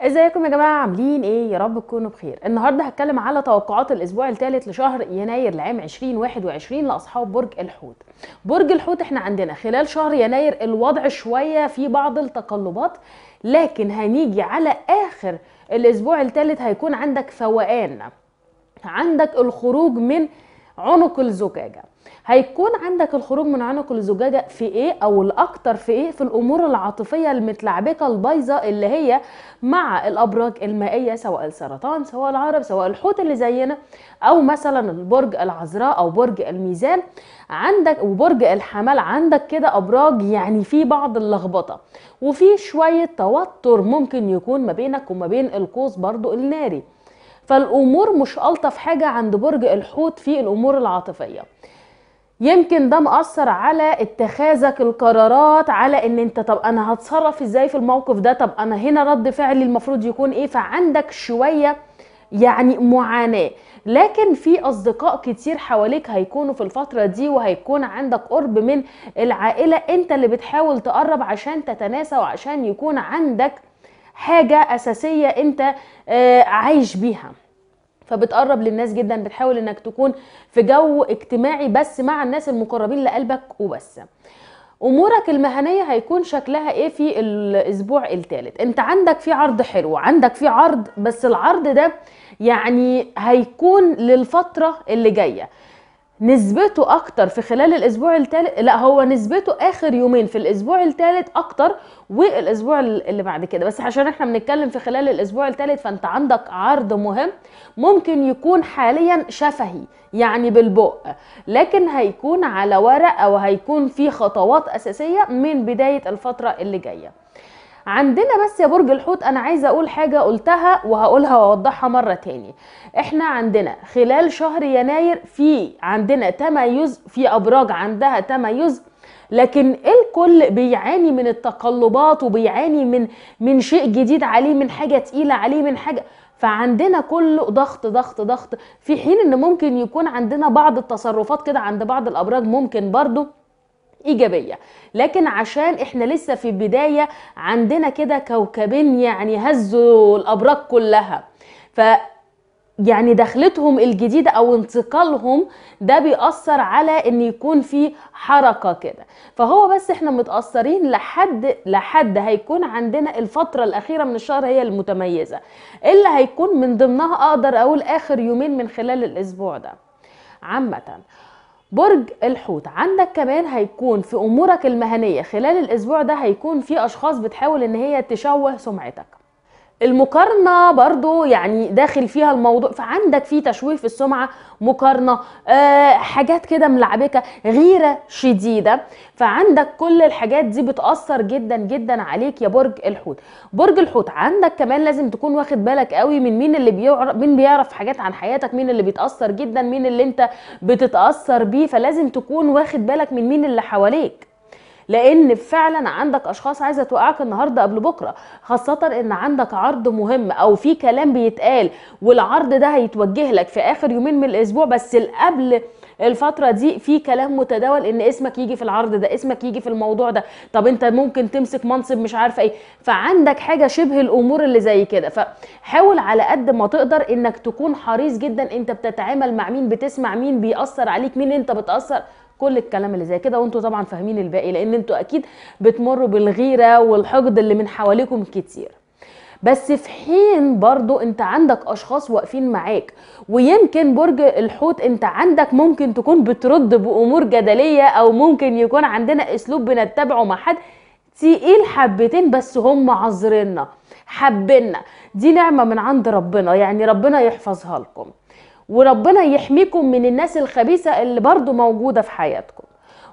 ازيكم يا جماعه عاملين ايه يا رب تكونوا بخير النهارده هتكلم على توقعات الاسبوع الثالث لشهر يناير لعام 2021 لاصحاب برج الحوت برج الحوت احنا عندنا خلال شهر يناير الوضع شويه في بعض التقلبات لكن هنيجي على اخر الاسبوع الثالث هيكون عندك فوقان عندك الخروج من عنق الزجاجة هيكون عندك الخروج من عنق الزجاجة في ايه او الاكتر في ايه في الامور العاطفية المتلعبكة البايظة اللي هي مع الابراج المائية سواء السرطان سواء العرب سواء الحوت اللي زينا او مثلا البرج العذراء او برج الميزان عندك وبرج الحمل عندك كده ابراج يعني في بعض اللخبطة وفي شوية توتر ممكن يكون ما بينك وما بين القوس برضو الناري فالامور مش الطف حاجه عند برج الحوت في الامور العاطفيه يمكن ده مأثر على اتخاذك القرارات على ان انت طب انا هتصرف ازاي في الموقف ده طب انا هنا رد فعلي المفروض يكون ايه فعندك شويه يعني معاناه لكن في اصدقاء كتير حواليك هيكونوا في الفتره دي وهيكون عندك قرب من العائله انت اللي بتحاول تقرب عشان تتناسى وعشان يكون عندك حاجه اساسيه انت آه، عايش بيها فبتقرب للناس جدا بتحاول انك تكون في جو اجتماعي بس مع الناس المقربين لقلبك وبس امورك المهنيه هيكون شكلها ايه في الاسبوع الثالث انت عندك في عرض حلو عندك في عرض بس العرض ده يعني هيكون للفتره اللي جايه نسبته اكتر في خلال الاسبوع الثالث لا هو نسبته اخر يومين في الاسبوع الثالث اكتر والاسبوع اللي بعد كده بس عشان احنا بنتكلم في خلال الاسبوع الثالث فانت عندك عرض مهم ممكن يكون حاليا شفهي يعني بالبق لكن هيكون على ورق او هيكون في خطوات اساسيه من بدايه الفتره اللي جايه عندنا بس يا برج الحوت انا عايزه اقول حاجه قلتها وهقولها واوضحها مره تاني احنا عندنا خلال شهر يناير في عندنا تميز في ابراج عندها تميز لكن الكل بيعاني من التقلبات وبيعاني من من شيء جديد عليه من حاجه تقيله عليه من حاجه فعندنا كله ضغط ضغط ضغط في حين ان ممكن يكون عندنا بعض التصرفات كده عند بعض الابراج ممكن برضو ايجابيه لكن عشان احنا لسه في البدايه عندنا كده كوكبين يعني هزوا الابراج كلها ف يعني دخلتهم الجديدة أو انتقالهم ده بيأثر على إن يكون في حركة كده فهو بس إحنا متأثرين لحد لحد هيكون عندنا الفترة الأخيرة من الشهر هي المتميزة اللي هيكون من ضمنها أقدر أقول آخر يومين من خلال الأسبوع ده عامة برج الحوت عندك كمان هيكون في امورك المهنيه خلال الاسبوع ده هيكون في اشخاص بتحاول ان هي تشوه سمعتك المقارنه برضو يعني داخل فيها الموضوع فعندك في تشويه في السمعه مقارنه آه حاجات كده ملعبكه غيره شديده فعندك كل الحاجات دي بتاثر جدا جدا عليك يا برج الحوت برج الحوت عندك كمان لازم تكون واخد بالك قوي من مين اللي بيعرف مين بيعرف حاجات عن حياتك مين اللي بيتاثر جدا مين اللي انت بتتاثر بيه فلازم تكون واخد بالك من مين اللي حواليك لان فعلا عندك اشخاص عايزه توقعك النهارده قبل بكره خاصه ان عندك عرض مهم او في كلام بيتقال والعرض ده هيتوجه لك في اخر يومين من الاسبوع بس قبل الفتره دي في كلام متداول ان اسمك يجي في العرض ده اسمك يجي في الموضوع ده طب انت ممكن تمسك منصب مش عارفه ايه فعندك حاجه شبه الامور اللي زي كده فحاول على قد ما تقدر انك تكون حريص جدا انت بتتعامل مع مين بتسمع مين بيأثر عليك مين انت بتأثر كل الكلام اللي زي كده وانتوا طبعا فاهمين الباقي لان انتوا اكيد بتمروا بالغيره والحقد اللي من حواليكم كتير بس في حين برضو انت عندك اشخاص واقفين معاك ويمكن برج الحوت انت عندك ممكن تكون بترد بامور جدليه او ممكن يكون عندنا اسلوب بنتبعه مع حد تقيل حبتين بس هم عذرنا حبنا دي نعمه من عند ربنا يعني ربنا يحفظها لكم وربنا يحميكم من الناس الخبيثة اللي برضو موجودة في حياتكم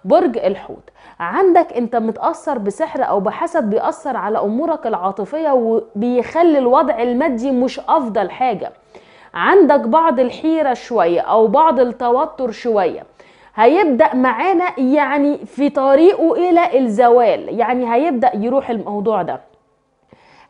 برج الحوت عندك انت متأثر بسحر او بحسد بيأثر على امورك العاطفية وبيخلي الوضع المادي مش افضل حاجة عندك بعض الحيرة شوية او بعض التوتر شوية هيبدا معانا يعني في طريقه الى الزوال يعني هيبدا يروح الموضوع ده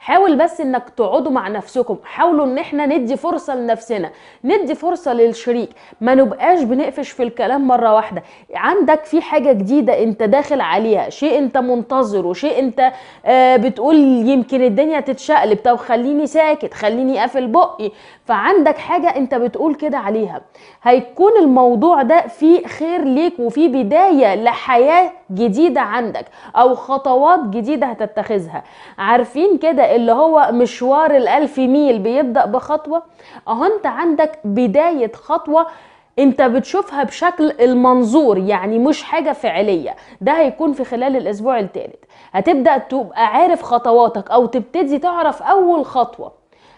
حاول بس انك تقعدوا مع نفسكم حاولوا ان احنا ندي فرصه لنفسنا ندي فرصه للشريك ما نبقاش بنقفش في الكلام مره واحده عندك في حاجه جديده انت داخل عليها شيء انت منتظره شيء انت آه بتقول يمكن الدنيا تتشقلب طب خليني ساكت خليني قافل بقي فعندك حاجه انت بتقول كده عليها هيكون الموضوع ده فيه خير ليك وفي بدايه لحياه جديده عندك او خطوات جديده هتتخذها عارفين كده اللي هو مشوار الألف ميل بيبدأ بخطوة أهو أنت عندك بداية خطوة انت بتشوفها بشكل المنظور يعني مش حاجه فعليه ده هيكون في خلال الاسبوع الثالث هتبدا تبقى عارف خطواتك او تبتدي تعرف اول خطوه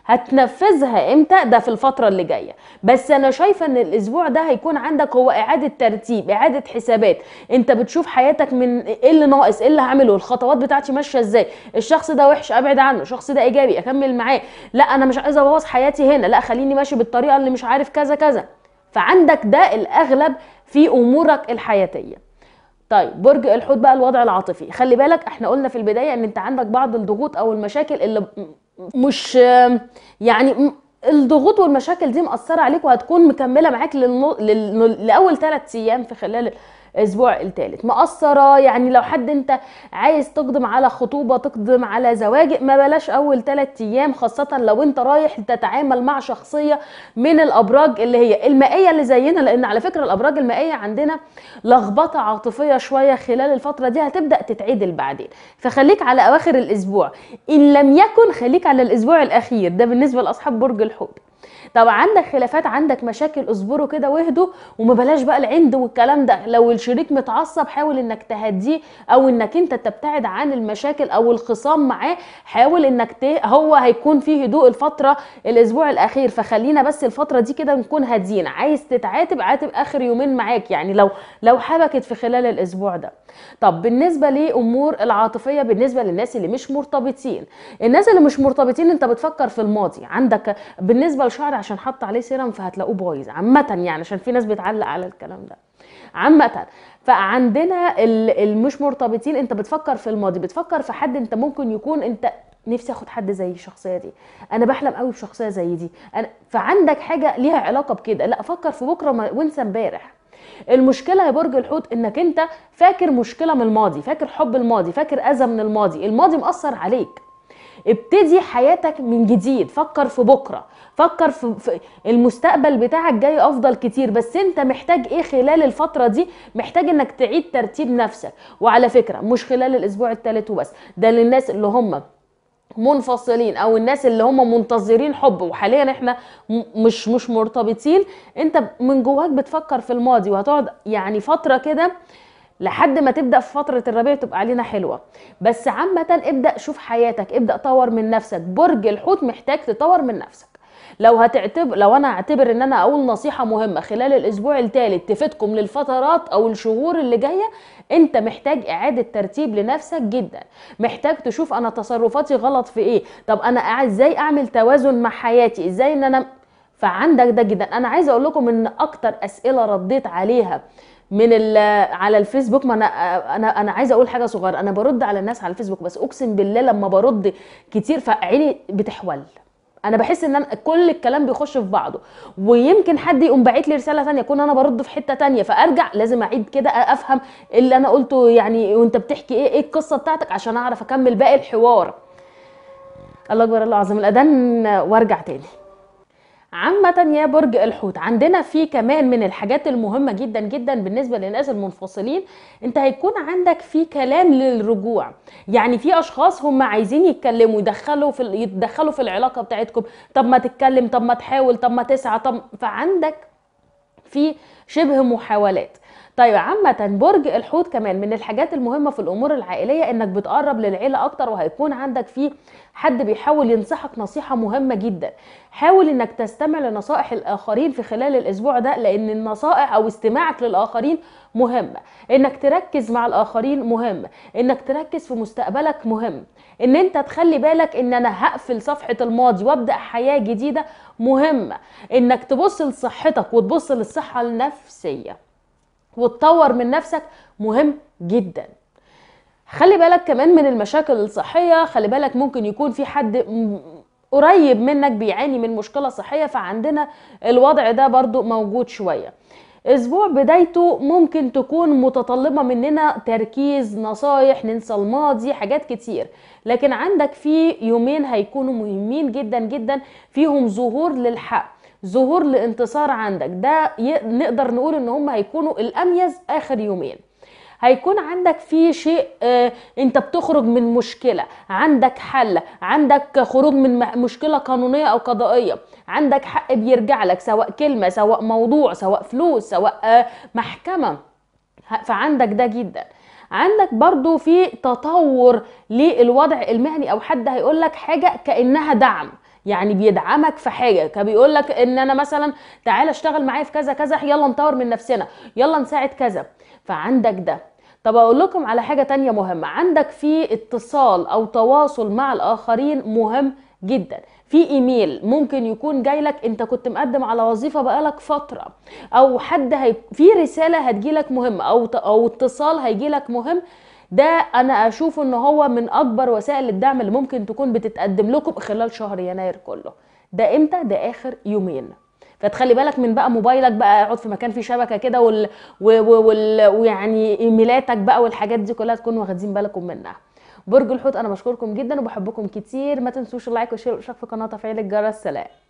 هتنفذها امتى ده في الفتره اللي جايه بس انا شايفه ان الاسبوع ده هيكون عندك هو اعاده ترتيب اعاده حسابات انت بتشوف حياتك من ايه اللي ناقص ايه اللي هعمله الخطوات بتاعتي ماشيه ازاي الشخص ده وحش ابعد عنه الشخص ده ايجابي اكمل معاه لا انا مش عايزه ابوظ حياتي هنا لا خليني ماشي بالطريقه اللي مش عارف كذا كذا فعندك ده الاغلب في امورك الحياتيه طيب برج الحوت بقى الوضع العاطفي خلي بالك احنا قلنا في البدايه ان انت عندك بعض الضغوط او المشاكل اللي مش يعني الضغوط والمشاكل دي مأثرة عليك وهتكون مكملة معاك للنو... لل... لأول ثلاث أيام في خلال الاسبوع الثالث مقصره يعني لو حد انت عايز تقدم على خطوبه تقدم على زواج ما بلاش اول ثلاث ايام خاصه لو انت رايح تتعامل مع شخصيه من الابراج اللي هي المائيه اللي زينا لان على فكره الابراج المائيه عندنا لخبطه عاطفيه شويه خلال الفتره دي هتبدا تتعدل بعدين فخليك على اواخر الاسبوع ان لم يكن خليك على الاسبوع الاخير ده بالنسبه لاصحاب برج الحوت طب عندك خلافات عندك مشاكل اصبروا كده واهدوا وما بلاش بقى العند والكلام ده لو الشريك متعصب حاول انك تهديه او انك انت تبتعد عن المشاكل او الخصام معاه حاول انك ته... هو هيكون فيه هدوء الفتره الاسبوع الاخير فخلينا بس الفتره دي كده نكون هاديين عايز تتعاتب عاتب اخر يومين معاك يعني لو لو حبكت في خلال الاسبوع ده طب بالنسبه لامور العاطفيه بالنسبه للناس اللي مش مرتبطين الناس اللي مش مرتبطين انت بتفكر في الماضي عندك بالنسبه لشعر عشان حط عليه سيرم فهتلاقوه بايظ عامه يعني عشان في ناس بتعلق على الكلام ده عامه فعندنا المش مرتبطين انت بتفكر في الماضي بتفكر في حد انت ممكن يكون انت نفسي اخد حد زي الشخصيه دي انا بحلم قوي بشخصيه زي دي أنا فعندك حاجه ليها علاقه بكده لا فكر في بكره وانسى امبارح المشكله يا برج الحوت انك انت فاكر مشكله من الماضي فاكر حب الماضي فاكر اذى من الماضي الماضي مأثر عليك ابتدي حياتك من جديد فكر في بكره فكر في المستقبل بتاعك جاي افضل كتير بس انت محتاج ايه خلال الفتره دي محتاج انك تعيد ترتيب نفسك وعلى فكره مش خلال الاسبوع الثالث وبس ده للناس اللي هم منفصلين او الناس اللي هم منتظرين حب وحاليا احنا مش مش مرتبطين انت من جواك بتفكر في الماضي وهتقعد يعني فتره كده لحد ما تبدا في فتره الربيع تبقى علينا حلوه بس عامه ابدا شوف حياتك ابدا طور من نفسك برج الحوت محتاج تطور من نفسك لو هتعتبر لو انا هعتبر ان انا اقول نصيحه مهمه خلال الاسبوع الثالث تفيدكم للفترات او الشهور اللي جايه انت محتاج اعاده ترتيب لنفسك جدا محتاج تشوف انا تصرفاتي غلط في ايه طب انا ازاي اعمل توازن مع حياتي ازاي ان انا فعندك ده جدا انا عايزه اقول لكم ان اكتر اسئله رديت عليها من على الفيسبوك ما انا انا انا عايزه اقول حاجه صغيره انا برد على الناس على الفيسبوك بس اقسم بالله لما برد كتير فعيني بتحول انا بحس ان انا كل الكلام بيخش في بعضه ويمكن حد يقوم باعت لي رساله ثانيه اكون انا برد في حته ثانيه فارجع لازم اعيد كده افهم اللي انا قلته يعني وانت بتحكي ايه ايه القصه بتاعتك عشان اعرف اكمل باقي الحوار الله اكبر الله العظيم الاذان وارجع تاني عامة يا برج الحوت عندنا في كمان من الحاجات المهمة جدا جدا بالنسبة للناس المنفصلين انت هيكون عندك في كلام للرجوع يعني في اشخاص هم عايزين يتكلموا يدخلوا في يتدخلوا في العلاقة بتاعتكم طب ما تتكلم طب ما تحاول طب ما تسعى طب فعندك في شبه محاولات طيب عامة برج الحوت كمان من الحاجات المهمة في الأمور العائلية إنك بتقرب للعيلة أكتر وهيكون عندك فيه حد بيحاول ينصحك نصيحة مهمة جدا حاول إنك تستمع لنصائح الآخرين في خلال الأسبوع ده لأن النصائح أو استماعك للآخرين مهمة إنك تركز مع الآخرين مهم إنك تركز في مستقبلك مهم إن أنت تخلي بالك إن أنا هقفل صفحة الماضي وأبدأ حياة جديدة مهمة إنك تبص لصحتك وتبص للصحة النفسية وتطور من نفسك مهم جدا خلي بالك كمان من المشاكل الصحيه خلي بالك ممكن يكون في حد قريب منك بيعاني من مشكله صحيه فعندنا الوضع ده برضو موجود شويه اسبوع بدايته ممكن تكون متطلبه مننا تركيز نصايح ننسى الماضي حاجات كتير لكن عندك في يومين هيكونوا مهمين جدا جدا فيهم ظهور للحق ظهور لانتصار عندك ده نقدر نقول ان هم هيكونوا الاميز اخر يومين هيكون عندك في شيء آه انت بتخرج من مشكله عندك حل عندك خروج من مشكله قانونيه او قضائيه عندك حق بيرجع لك سواء كلمه سواء موضوع سواء فلوس سواء آه محكمه فعندك ده جدا عندك برضو في تطور للوضع المهني او حد هيقول لك حاجه كانها دعم يعني بيدعمك في حاجه كان بيقول لك ان انا مثلا تعالى اشتغل معايا في كذا كذا يلا نطور من نفسنا يلا نساعد كذا فعندك ده طب اقول لكم على حاجه تانية مهمه عندك في اتصال او تواصل مع الاخرين مهم جدا في ايميل ممكن يكون جاي لك انت كنت مقدم على وظيفه بقالك فتره او حد هي... في رساله هتجي لك مهمه او ت... او اتصال هيجي لك مهم ده انا اشوف ان هو من اكبر وسائل الدعم اللي ممكن تكون بتتقدم لكم خلال شهر يناير كله ده امتى ده اخر يومين فتخلي بالك من بقى موبايلك بقى اقعد في مكان فيه شبكه كده وال... وال... ويعني ايميلاتك بقى والحاجات دي كلها تكونوا واخدين بالكم منها برج الحوت انا بشكركم جدا وبحبكم كتير ما تنسوش اللايك والشير والاشتراك في القناه وتفعيل الجرس سلام